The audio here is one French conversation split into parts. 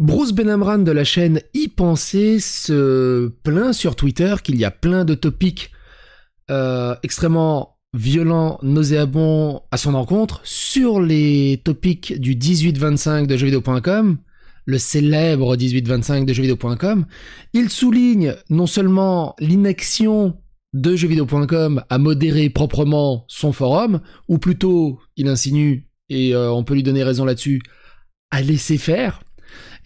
Bruce Benamran de la chaîne Y Penser se plaint sur Twitter qu'il y a plein de topics euh, extrêmement violents, nauséabonds à son encontre sur les topics du 1825 de jeuxvideo.com, le célèbre 1825 de jeuxvideo.com. Il souligne non seulement l'inaction de jeuxvideo.com à modérer proprement son forum, ou plutôt, il insinue, et euh, on peut lui donner raison là-dessus, à laisser faire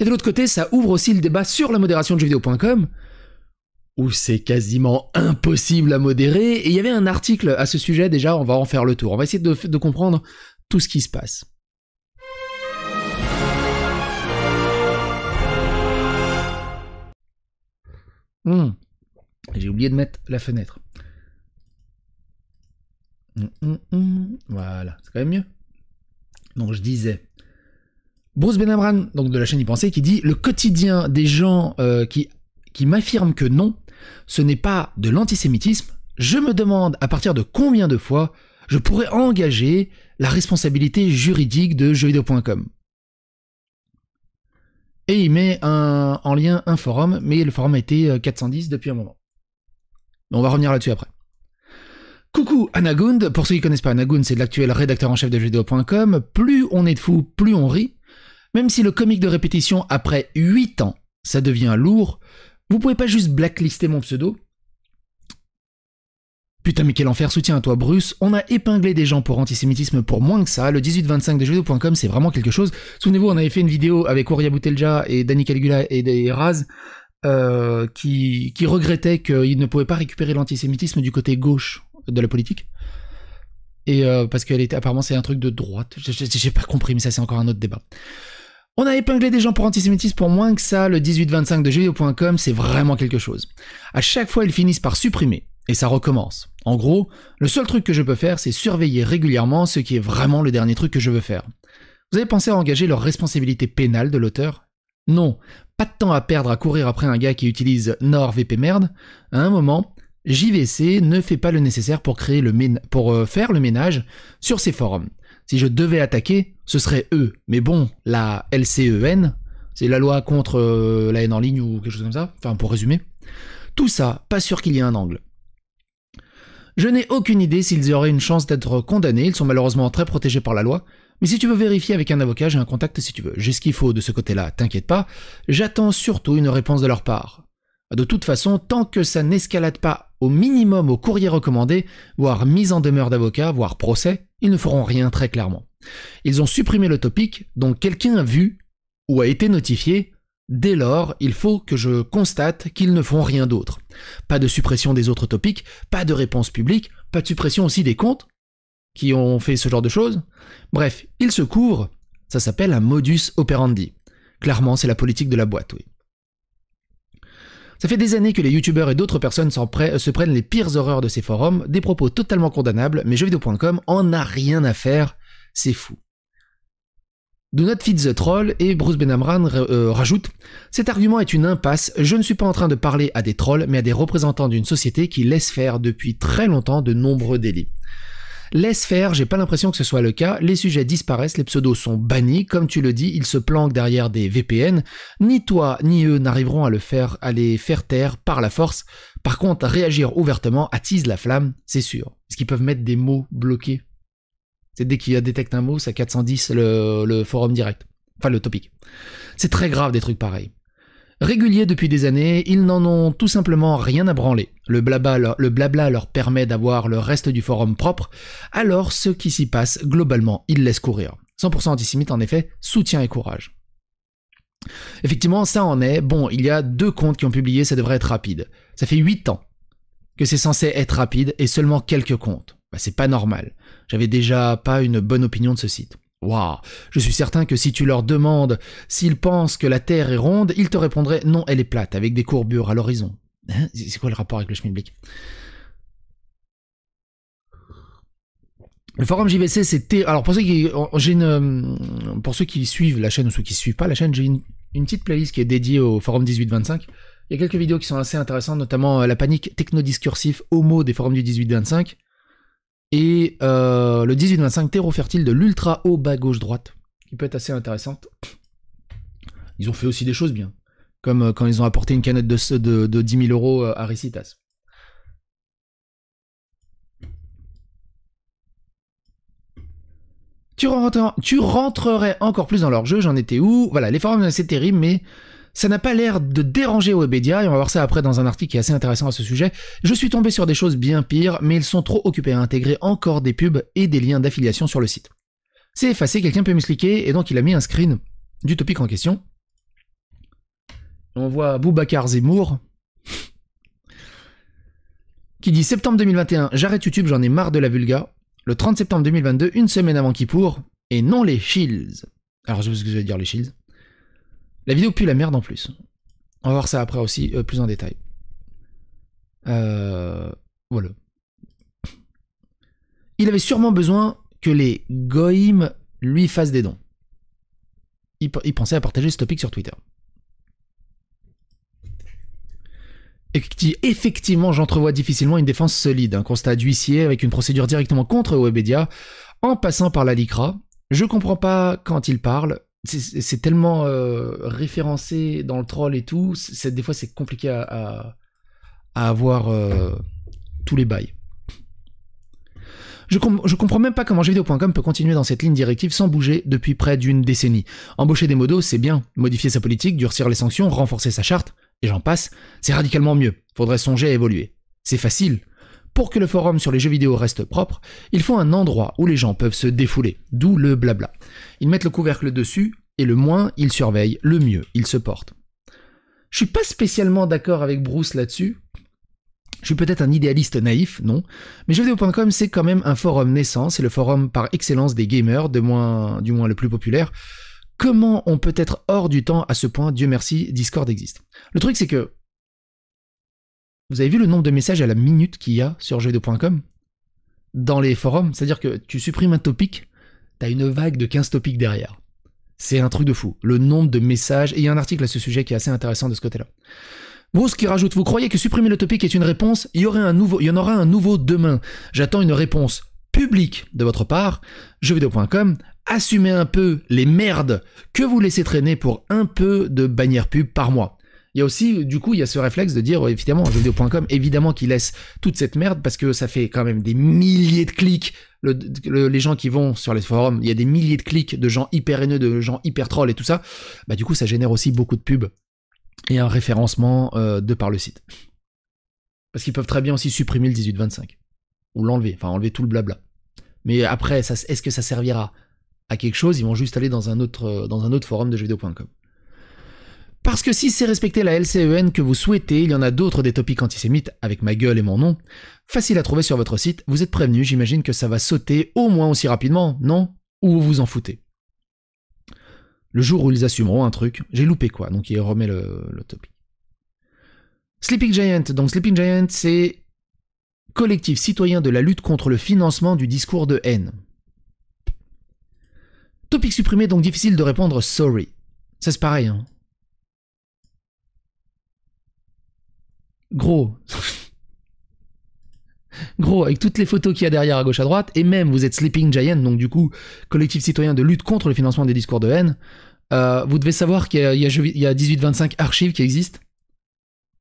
et de l'autre côté, ça ouvre aussi le débat sur la modération de jeuxvideo.com, où c'est quasiment impossible à modérer. Et il y avait un article à ce sujet déjà, on va en faire le tour. On va essayer de, comprendre tout ce qui se passe. Hmm. J'ai oublié de mettre la fenêtre. Hmm, hmm, voilà, c'est quand même mieux. Donc je disais, Bruce Benamran, donc de la chaîne Y Penser, qui dit Le quotidien des gens euh, qui, qui m'affirment que non, ce n'est pas de l'antisémitisme. Je me demande à partir de combien de fois je pourrais engager la responsabilité juridique de jeuxvideo.com. Et il met en lien un forum, mais le forum a été 410 euh, depuis un moment. on va revenir là-dessus après. Coucou Anagund, pour ceux qui ne connaissent pas Anagund, c'est l'actuel rédacteur en chef de jeuxvideo.com. Plus on est de fous, plus on rit. Même si le comique de répétition après 8 ans, ça devient lourd, vous pouvez pas juste blacklister mon pseudo. Putain, mais quel enfer, soutien à toi, Bruce. On a épinglé des gens pour antisémitisme pour moins que ça. Le 18-25 de jeuxvideo.com, c'est vraiment quelque chose. Souvenez-vous, on avait fait une vidéo avec Ourya Boutelja et Danny Calgula et des Raz euh, qui, qui regrettaient qu'ils ne pouvaient pas récupérer l'antisémitisme du côté gauche de la politique. Et euh, parce qu'elle était apparemment c'est un truc de droite. J'ai pas compris, mais ça c'est encore un autre débat. On a épinglé des gens pour antisémitisme pour moins que ça, le 18-25 de judeo.com, c'est vraiment quelque chose. À chaque fois, ils finissent par supprimer, et ça recommence. En gros, le seul truc que je peux faire, c'est surveiller régulièrement ce qui est vraiment le dernier truc que je veux faire. Vous avez pensé à engager leur responsabilité pénale de l'auteur Non, pas de temps à perdre à courir après un gars qui utilise NordVP merde. À un moment, JVC ne fait pas le nécessaire pour, créer le pour euh, faire le ménage sur ces forums. Si je devais attaquer, ce serait eux. Mais bon, la LCEN, c'est la loi contre euh, la haine en ligne ou quelque chose comme ça, enfin pour résumer. Tout ça, pas sûr qu'il y ait un angle. Je n'ai aucune idée s'ils auraient une chance d'être condamnés, ils sont malheureusement très protégés par la loi, mais si tu veux vérifier avec un avocat, j'ai un contact si tu veux. J'ai ce qu'il faut de ce côté-là, t'inquiète pas, j'attends surtout une réponse de leur part. De toute façon, tant que ça n'escalade pas au minimum au courrier recommandé, voire mise en demeure d'avocat, voire procès, ils ne feront rien très clairement. Ils ont supprimé le topic dont quelqu'un a vu ou a été notifié. Dès lors, il faut que je constate qu'ils ne font rien d'autre. Pas de suppression des autres topics, pas de réponse publique, pas de suppression aussi des comptes qui ont fait ce genre de choses. Bref, ils se couvrent. Ça s'appelle un modus operandi. Clairement, c'est la politique de la boîte, oui. Ça fait des années que les youtubeurs et d'autres personnes se prennent les pires horreurs de ces forums, des propos totalement condamnables, mais jeuxvideo.com en a rien à faire c'est fou. Do Not Feed the Troll et Bruce Benamran rajoute euh, Cet argument est une impasse, je ne suis pas en train de parler à des trolls, mais à des représentants d'une société qui laisse faire depuis très longtemps de nombreux délits. Laisse faire, j'ai pas l'impression que ce soit le cas, les sujets disparaissent, les pseudos sont bannis, comme tu le dis, ils se planquent derrière des VPN, ni toi ni eux n'arriveront à, le faire, à les faire taire par la force. Par contre, réagir ouvertement attise la flamme, c'est sûr. ce qu'ils peuvent mettre des mots bloqués c'est dès qu'il détecte un mot, ça 410 le, forum direct. Enfin, le topic. C'est très grave des trucs pareils. Réguliers depuis des années, ils n'en ont tout simplement rien à branler. Le blabla, leur, le blabla leur permet d'avoir le reste du forum propre, alors ce qui s'y passe, globalement, ils laissent courir. 100% antisémite, en effet, soutien et courage. Effectivement, ça en est. Bon, il y a deux comptes qui ont publié, ça devrait être rapide. Ça fait 8 ans que c'est censé être rapide et seulement quelques comptes. Bah, c'est pas normal. J'avais déjà pas une bonne opinion de ce site. Waouh Je suis certain que si tu leur demandes s'ils pensent que la Terre est ronde, ils te répondraient non, elle est plate, avec des courbures à l'horizon. Hein? C'est quoi le rapport avec le Schmilblick Le forum JVC, c'était. Alors, pour ceux, qui, euh, pour ceux qui suivent la chaîne ou ceux qui ne suivent pas la chaîne, j'ai une, petite playlist qui est dédiée au forum 1825. Il y a quelques vidéos qui sont assez intéressantes, notamment euh, la panique techno-discursif homo des forums du 1825 et euh, le 18-25 terreau fertile de l'ultra haut bas gauche droite, qui peut être assez intéressante. Ils ont fait aussi des choses bien, comme euh, quand ils ont apporté une canette de, de 10 000 euros euh, à Ricitas. Tu, tu rentrerais encore plus dans leur jeu, j'en étais où Voilà, les forums c'est terrible, mais ça n'a pas l'air de déranger Webedia, et on va voir ça après dans un article qui est assez intéressant à ce sujet. Je suis tombé sur des choses bien pires, mais ils sont trop occupés à intégrer encore des pubs et des liens d'affiliation sur le site. C'est effacé, quelqu'un peut me m'expliquer, et donc il a mis un screen du topic en question. On voit Boubacar Zemmour qui dit septembre 2021, j'arrête YouTube, j'en ai marre de la vulga. Le 30 septembre 2022, une semaine avant Kippour, et non les Shields. Alors je sais pas ce que je vais dire les Shields. La vidéo pue la merde en plus. On va voir ça après aussi, euh, plus en détail. Euh, voilà. Il avait sûrement besoin que les goïmes lui fassent des dons. Il, pensait à partager ce topic sur Twitter. Effectivement, j'entrevois difficilement une défense solide, un constat d'huissier avec une procédure directement contre Webedia, en passant par la LICRA. Je comprends pas quand il parle, c'est tellement euh, référencé dans le troll et tout, des fois c'est compliqué à, avoir euh, tous les bails. Je, comprends même pas comment jeuxvideo.com peut continuer dans cette ligne directive sans bouger depuis près d'une décennie. Embaucher des modos, c'est bien. Modifier sa politique, durcir les sanctions, renforcer sa charte, et j'en passe, c'est radicalement mieux. Faudrait songer à évoluer. C'est facile. Pour que le forum sur les jeux vidéo reste propre, il faut un endroit où les gens peuvent se défouler, d'où le blabla. Ils mettent le couvercle dessus, et le moins ils surveillent, le mieux ils se portent. Je suis pas spécialement d'accord avec Bruce là-dessus. Je suis peut-être un idéaliste naïf, non, mais jeuxvideo.com c'est quand même un forum naissant, c'est le forum par excellence des gamers, de moins, du moins le plus populaire. Comment on peut être hors du temps à ce point Dieu merci, Discord existe. Le truc c'est que vous avez vu le nombre de messages à la minute qu'il y a sur jeuxvideo.com Dans les forums, c'est-à-dire que tu supprimes un topic, t'as une vague de 15 topics derrière. C'est un truc de fou. Le nombre de messages. Et il y a un article à ce sujet qui est assez intéressant de ce côté-là. Bruce qui rajoute Vous croyez que supprimer le topic est une réponse il y, un nouveau, il y en aura un nouveau demain. J'attends une réponse publique de votre part. Jeuxvideo.com, assumez un peu les merdes que vous laissez traîner pour un peu de bannière pub par mois. Il y a aussi, du coup, il y a ce réflexe de dire, évidemment, jeuxvideo.com, évidemment qu'ils laisse toute cette merde parce que ça fait quand même des milliers de clics. les gens qui vont sur les forums, il y a des milliers de clics de gens hyper haineux, de gens hyper trolls et tout ça. Bah, du coup, ça génère aussi beaucoup de pubs et un référencement euh, de par le site. Parce qu'ils peuvent très bien aussi supprimer le 1825 ou l'enlever, enfin enlever tout le blabla. Mais après, est-ce que ça servira à quelque chose Ils vont juste aller dans un autre, euh, dans un autre forum de jeuxvideo.com. Parce que si c'est respecter la LCEN que vous souhaitez, il y en a d'autres des topics antisémites avec ma gueule et mon nom. Facile à trouver sur votre site, vous êtes prévenu, j'imagine que ça va sauter au moins aussi rapidement, non Ou vous vous en foutez Le jour où ils assumeront un truc, j'ai loupé quoi, donc il remet le, le topic. Sleeping Giant, donc Sleeping Giant, c'est collectif citoyen de la lutte contre le financement du discours de haine. Topic supprimé, donc difficile de répondre sorry. Ça c'est pareil, hein. gros. Gros, avec toutes les photos qu'il y a derrière à gauche à droite, et même vous êtes Sleeping Giant, donc du coup, collectif citoyen de lutte contre le financement des discours de haine, euh, vous devez savoir qu'il y a, a 18-25 archives qui existent,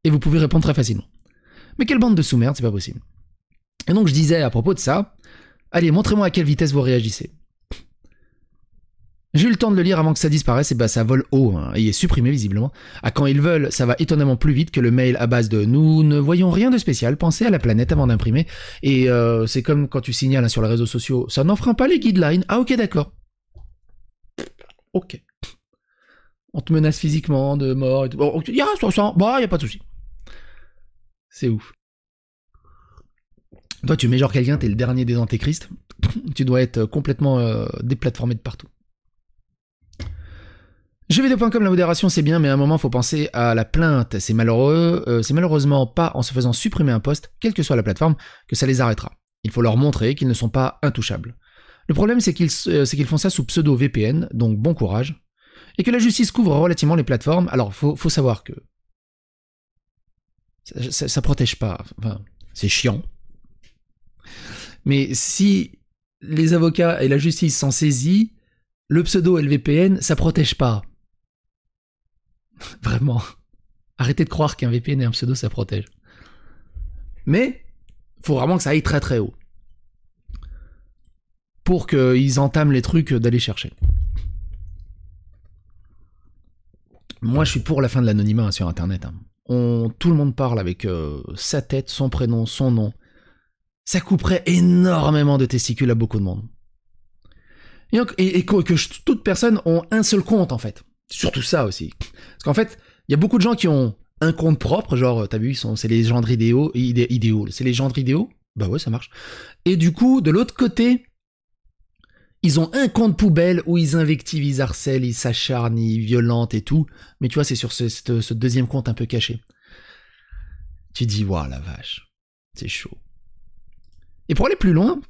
et vous pouvez répondre très facilement. Mais quelle bande de sous-merde, c'est pas possible. Et donc je disais à propos de ça, allez, montrez-moi à quelle vitesse vous réagissez. J'ai eu le temps de le lire avant que ça disparaisse, et bah ça vole haut, hein. il est supprimé visiblement. À quand ils veulent, ça va étonnamment plus vite que le mail à base de nous ne voyons rien de spécial, pensez à la planète avant d'imprimer, et euh, c'est comme quand tu signales hein, sur les réseaux sociaux, ça n'enfreint pas les guidelines, ah ok d'accord. Ok. On te menace physiquement de mort, et tout. Bon, y a, bah a pas de souci. C'est ouf. Toi, tu mets genre quelqu'un, t'es le dernier des antéchristes, tu dois être euh, complètement euh, déplatformé de partout comme la modération c'est bien, mais à un moment faut penser à la plainte. C'est malheureux, euh, c'est malheureusement pas en se faisant supprimer un poste, quelle que soit la plateforme, que ça les arrêtera. Il faut leur montrer qu'ils ne sont pas intouchables. Le problème c'est qu'ils euh, font ça sous pseudo VPN, donc bon courage, et que la justice couvre relativement les plateformes. Alors faut, faut savoir que ça, protège pas, enfin, c'est chiant. Mais si les avocats et la justice s'en saisissent, le pseudo VPN, ça protège pas. Vraiment. Arrêtez de croire qu'un VPN et un pseudo, ça protège. Mais, faut vraiment que ça aille très très haut. Pour qu'ils entament les trucs d'aller chercher. Moi, je suis pour la fin de l'anonymat hein, sur Internet. Hein. On, tout le monde parle avec euh, sa tête, son prénom, son nom. Ça couperait énormément de testicules à beaucoup de monde. Et, que, toute personne ont un seul compte, en fait. Surtout ça aussi. Parce qu'en fait, il y a beaucoup de gens qui ont un compte propre, genre, t'as vu, c'est les gendres idéaux, idéaux, c'est les gendres idéaux. Bah ouais, ça marche. Et du coup, de l'autre côté, ils ont un compte poubelle où ils invectivent, ils harcèlent, ils s'acharnent, ils violentent et tout. Mais tu vois, c'est sur ce, deuxième compte un peu caché. Tu dis, waouh, la vache, c'est chaud. Et pour aller plus loin,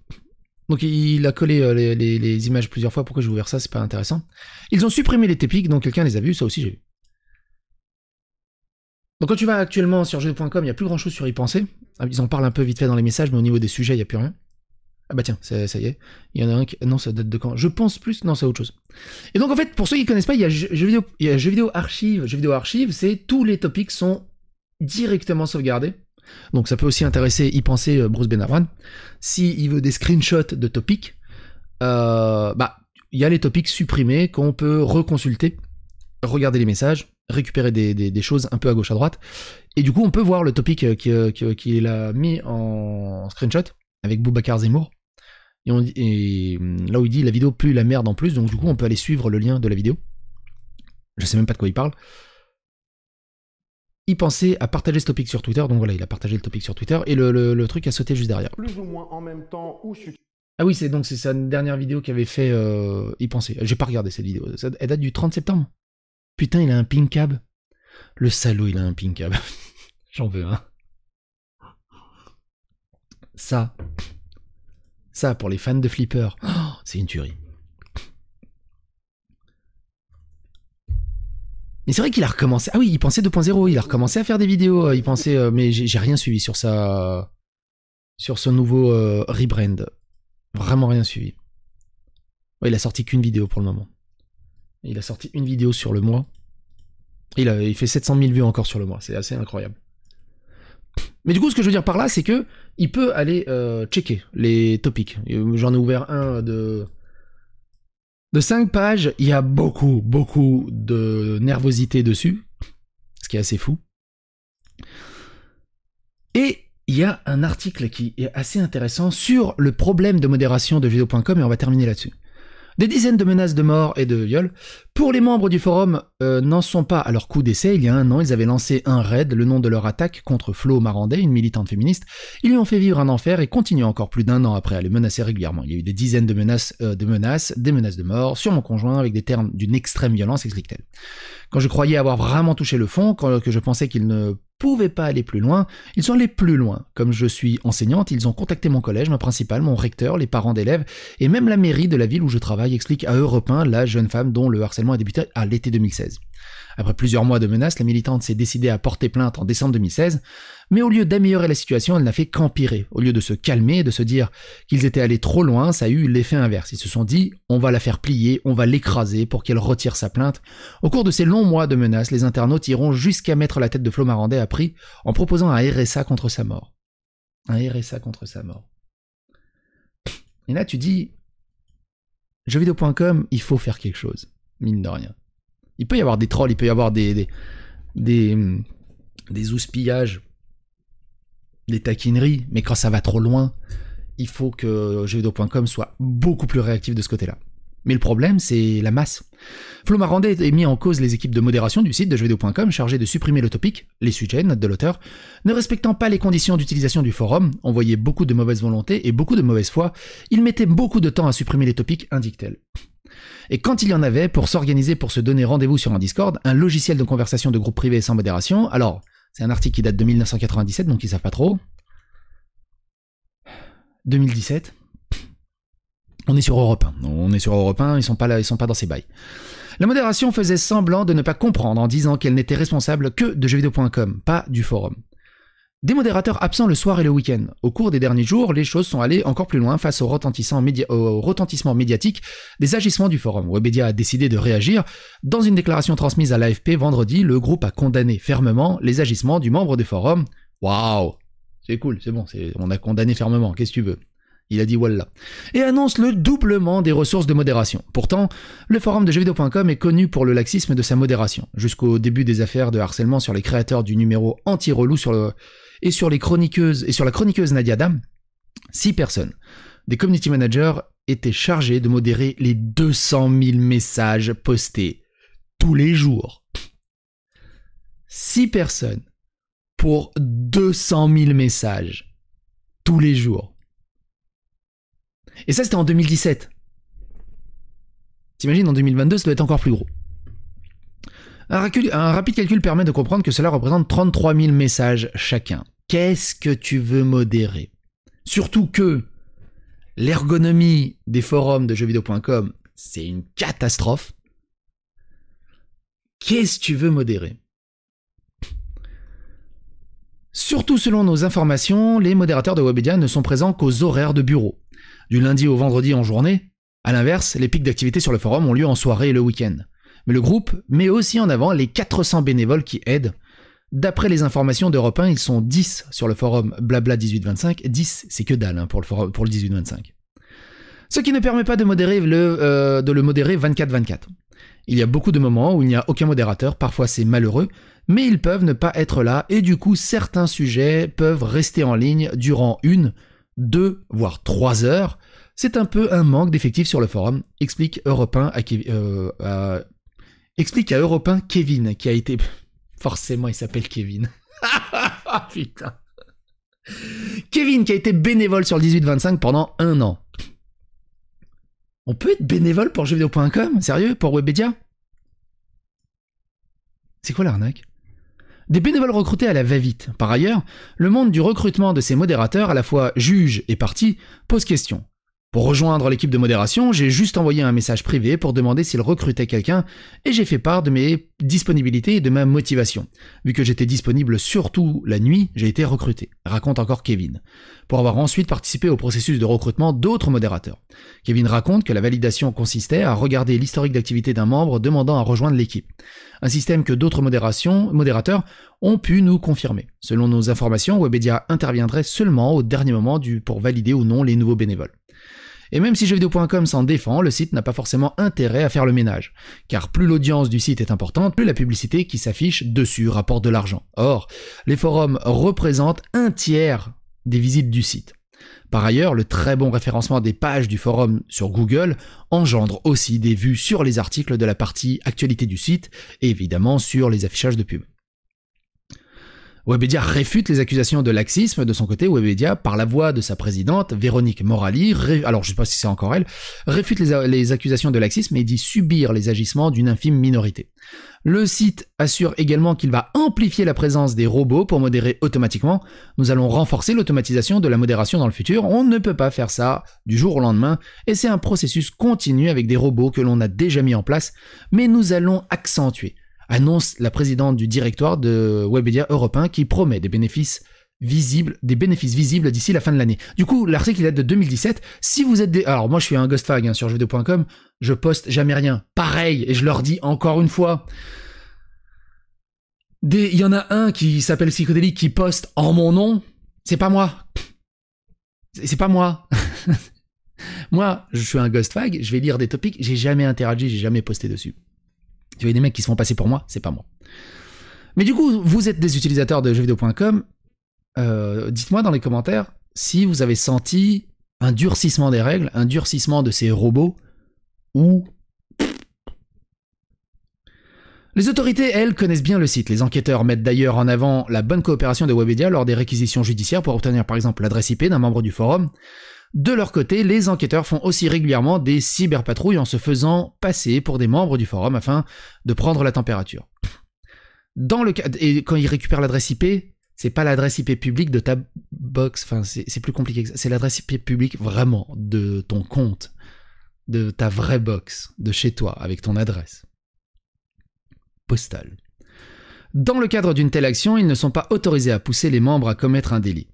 donc il a collé euh, les, images plusieurs fois. Pourquoi j'ai ouvert ça C'est pas intéressant. Ils ont supprimé les topics. donc quelqu'un les a vus. Ça aussi, j'ai vu. Donc quand tu vas actuellement sur jeu.com, il n'y a plus grand chose sur y penser. Ah, ils en parlent un peu vite fait dans les messages, mais au niveau des sujets, il n'y a plus rien. Ah bah tiens, ça, y est. Il y en a un qui. Non, ça date de quand Je pense plus. Non, c'est autre chose. Et donc en fait, pour ceux qui ne connaissent pas, il y a jeux vidéo, il jeux vidéo archive. Jeux vidéo archive, c'est tous les topics sont directement sauvegardés donc ça peut aussi intéresser, y penser euh, Bruce Benavran. S'il veut des screenshots de topics, euh, bah, il y a les topics supprimés qu'on peut reconsulter, regarder les messages, récupérer des, choses un peu à gauche à droite. Et du coup, on peut voir le topic euh, qu'il a mis en screenshot avec Boubacar Zemmour. Et, et hum, là où il dit la vidéo plus la merde en plus, donc du coup, on peut aller suivre le lien de la vidéo. Je sais même pas de quoi il parle il pensait à partager ce topic sur Twitter, donc voilà, il a partagé le topic sur Twitter, et le, truc a sauté juste derrière. Plus ou moins en même temps, Ah oui, c'est donc c'est sa dernière vidéo avait fait euh, pensait, J'ai pas regardé cette vidéo. Elle date du 30 septembre. Putain, il a un ping cab. Le salaud, il a un ping cab. J'en veux un. Ça. Ça, pour les fans de Flipper, oh, c'est une tuerie. Mais c'est vrai qu'il a recommencé. Ah oui, il pensait 2.0, il a recommencé à faire des vidéos. Euh, il pensait, euh, mais j'ai rien suivi sur sa, sur ce nouveau euh, rebrand. Vraiment rien suivi. il a sorti qu'une vidéo pour le moment. Il a sorti une vidéo sur le mois. Il, a, fait 700 000 vues encore sur le mois. C'est assez incroyable. Mais du coup, ce que je veux dire par là, c'est que il peut aller checker les topics. J'en ai ouvert un de de 5 pages, il y a beaucoup, beaucoup de nervosité dessus, ce qui est assez fou. Et il y a un article qui est assez intéressant sur le problème de modération de vidéo.com et on va terminer là-dessus. Des dizaines de menaces de mort et de viol. Pour les membres du forum, euh, n'en sont pas à leur coup d'essai. Il y a un an, ils avaient lancé un raid, le nom de leur attaque, contre Flo Marandais, une militante féministe. Ils lui ont fait vivre un enfer et continuent encore plus d'un an après à le menacer régulièrement. Il y a eu des dizaines de menaces, euh, de menaces, des menaces de mort sur mon conjoint avec des termes d'une extrême violence, explique-t-elle. Quand je croyais avoir vraiment touché le fond, quand que je pensais qu'il ne pouvaient pas aller plus loin, ils sont allés plus loin. Comme je suis enseignante, ils ont contacté mon collège, ma principale, mon recteur, les parents d'élèves et même la mairie de la ville où je travaille, explique à Europe la jeune femme dont le harcèlement a débuté à l'été 2016. Après plusieurs mois de menaces, la militante s'est décidée à porter plainte en décembre 2016. Mais au lieu d'améliorer la situation, elle n'a fait qu'empirer. Au lieu de se calmer, de se dire qu'ils étaient allés trop loin, ça a eu l'effet inverse. Ils se sont dit, on va la faire plier, on va l'écraser pour qu'elle retire sa plainte. Au cours de ces longs mois de menaces, les internautes iront jusqu'à mettre la tête de Flo Marandet à prix en proposant un RSA contre sa mort. Un RSA contre sa mort. Et là, tu dis, jeuxvideo.com, il faut faire quelque chose, mine de rien. Il peut y avoir des trolls, il peut y avoir des, des, des, hum, des ouspillages des taquineries, mais quand ça va trop loin, il faut que jeuxvideo.com soit beaucoup plus réactif de ce côté-là. Mais le problème, c'est la masse. Flo Marandet est mis en cause les équipes de modération du site de jeuxvideo.com chargées de supprimer le topic, les sujets, notes de l'auteur, ne respectant pas les conditions d'utilisation du forum, on beaucoup de mauvaise volonté et beaucoup de mauvaise foi, Il mettait beaucoup de temps à supprimer les topics, indique-t-elle. Et quand il y en avait, pour s'organiser, pour se donner rendez-vous sur un Discord, un logiciel de conversation de groupe privé sans modération, alors c'est un article qui date de 1997, donc ils savent pas trop. 2017. On est sur Europe 1. On est sur Europe 1, ils sont pas là, ils sont pas dans ces bails. La modération faisait semblant de ne pas comprendre en disant qu'elle n'était responsable que de jeuxvideo.com, pas du forum. Des modérateurs absents le soir et le week-end. Au cours des derniers jours, les choses sont allées encore plus loin face au retentissement, médiatique des agissements du forum. Webedia a décidé de réagir. Dans une déclaration transmise à l'AFP vendredi, le groupe a condamné fermement les agissements du membre des forums. Waouh C'est cool, c'est bon, on a condamné fermement, qu'est-ce que tu veux il a dit voilà, et annonce le doublement des ressources de modération. Pourtant, le forum de jeuxvideo.com est connu pour le laxisme de sa modération. Jusqu'au début des affaires de harcèlement sur les créateurs du numéro anti-relou sur le, et sur les chroniqueuses et sur la chroniqueuse Nadia Dam, six personnes. Des community managers étaient chargés de modérer les 200 000 messages postés tous les jours. 6 personnes pour 200 000 messages tous les jours. Et ça, c'était en 2017. T'imagines, en 2022, ça doit être encore plus gros. un, rapide calcul permet de comprendre que cela représente 33 000 messages chacun qu'est-ce que tu veux modérer Surtout que l'ergonomie des forums de jeuxvideo.com, c'est une catastrophe. Qu'est-ce que tu veux modérer Surtout selon nos informations, les modérateurs de Webedia ne sont présents qu'aux horaires de bureau, du lundi au vendredi en journée. A l'inverse, les pics d'activité sur le forum ont lieu en soirée et le week-end. Mais le groupe met aussi en avant les 400 bénévoles qui aident D'après les informations d'Europe 1, ils sont 10 sur le forum Blabla 1825. 10, c'est que dalle hein, pour, le forum, pour le 1825. Ce qui ne permet pas de, modérer le, euh, de le modérer 24-24. Il y a beaucoup de moments où il n'y a aucun modérateur, parfois c'est malheureux, mais ils peuvent ne pas être là et du coup certains sujets peuvent rester en ligne durant une, deux, voire trois heures. C'est un peu un manque d'effectifs sur le forum, explique, Europe euh, à, explique à Europe Kevin, qui a été... Forcément, il s'appelle Kevin. Ah, putain. Kevin qui a été bénévole sur le 18-25 pendant un an. On peut être bénévole pour jeuxvideo.com Sérieux Pour Webedia C'est quoi l'arnaque Des bénévoles recrutés à la va-vite. Par ailleurs, le monde du recrutement de ces modérateurs, à la fois juges et partis, pose question. Pour rejoindre l'équipe de modération, j'ai juste envoyé un message privé pour demander s'il recrutait quelqu'un et j'ai fait part de mes disponibilités et de ma motivation. Vu que j'étais disponible surtout la nuit, j'ai été recruté, raconte encore Kevin, pour avoir ensuite participé au processus de recrutement d'autres modérateurs. Kevin raconte que la validation consistait à regarder l'historique d'activité d'un membre demandant à rejoindre l'équipe, un système que d'autres modérateurs ont pu nous confirmer. Selon nos informations, Webedia interviendrait seulement au dernier moment du, pour valider ou non les nouveaux bénévoles. Et même si jeuxvideo.com s'en défend, le site n'a pas forcément intérêt à faire le ménage, car plus l'audience du site est importante, plus la publicité qui s'affiche dessus rapporte de l'argent. Or, les forums représentent un tiers des visites du site. Par ailleurs, le très bon référencement des pages du forum sur Google engendre aussi des vues sur les articles de la partie actualité du site et évidemment sur les affichages de pub. Webedia réfute les accusations de laxisme. De son côté, Webedia, par la voix de sa présidente, Véronique Morali, alors je sais pas si c'est encore elle, réfute les accusations de laxisme et dit subir les agissements d'une infime minorité. Le site assure également qu'il va amplifier la présence des robots pour modérer automatiquement. Nous allons renforcer l'automatisation de la modération dans le futur. On ne peut pas faire ça du jour au lendemain et c'est un processus continu avec des robots que l'on a déjà mis en place, mais nous allons accentuer annonce la présidente du directoire de Webedia européen qui promet des bénéfices visibles, des bénéfices visibles d'ici la fin de l'année. Du coup, l'article il date de 2017. Si vous êtes des... Alors moi je suis un ghostfag hein, sur jeuxvideo.com, je poste jamais rien. Pareil, et je leur dis encore une fois. Des... Il y en a un qui s'appelle Psychodélique qui poste en mon nom. C'est pas moi. C'est pas moi. moi, je suis un ghostfag. je vais lire des topics, j'ai jamais interagi, j'ai jamais posté dessus. Tu vois, des mecs qui se font passer pour moi, c'est pas moi. Mais du coup, vous êtes des utilisateurs de jeuxvideo.com. Euh, dites-moi dans les commentaires si vous avez senti un durcissement des règles, un durcissement de ces robots, ou... Les autorités, elles, connaissent bien le site. Les enquêteurs mettent d'ailleurs en avant la bonne coopération de Webedia lors des réquisitions judiciaires pour obtenir par exemple l'adresse IP d'un membre du forum, de leur côté, les enquêteurs font aussi régulièrement des cyberpatrouilles en se faisant passer pour des membres du forum afin de prendre la température. Dans le et quand ils récupèrent l'adresse IP, c'est pas l'adresse IP publique de ta box, enfin c'est plus compliqué que ça, c'est l'adresse IP publique vraiment de ton compte, de ta vraie box, de chez toi, avec ton adresse postale. Dans le cadre d'une telle action, ils ne sont pas autorisés à pousser les membres à commettre un délit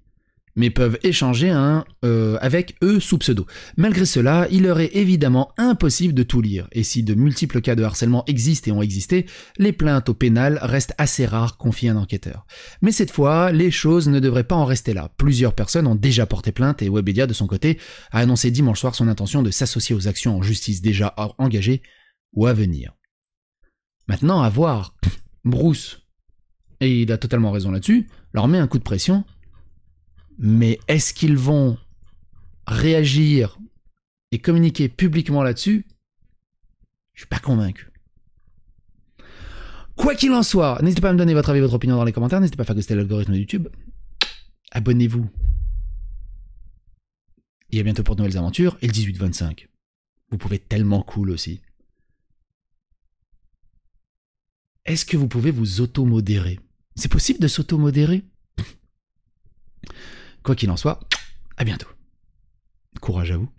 mais peuvent échanger un, euh, avec eux sous pseudo. Malgré cela, il leur est évidemment impossible de tout lire, et si de multiples cas de harcèlement existent et ont existé, les plaintes au pénal restent assez rares confiées à un enquêteur. Mais cette fois, les choses ne devraient pas en rester là. Plusieurs personnes ont déjà porté plainte et Webedia, de son côté, a annoncé dimanche soir son intention de s'associer aux actions en justice déjà engagées ou à venir. Maintenant, à voir. Bruce, et il a totalement raison là-dessus, leur met un coup de pression mais est-ce qu'ils vont réagir et communiquer publiquement là-dessus Je suis pas convaincu. Quoi qu'il en soit, n'hésitez pas à me donner votre avis, votre opinion dans les commentaires. N'hésitez pas à faire ghoster l'algorithme de YouTube. Abonnez-vous. Et à bientôt pour de nouvelles aventures. Et le 18-25. Vous pouvez être tellement cool aussi. Est-ce que vous pouvez vous auto-modérer C'est possible de s'auto-modérer Quoi qu'il en soit, à bientôt. Courage à vous.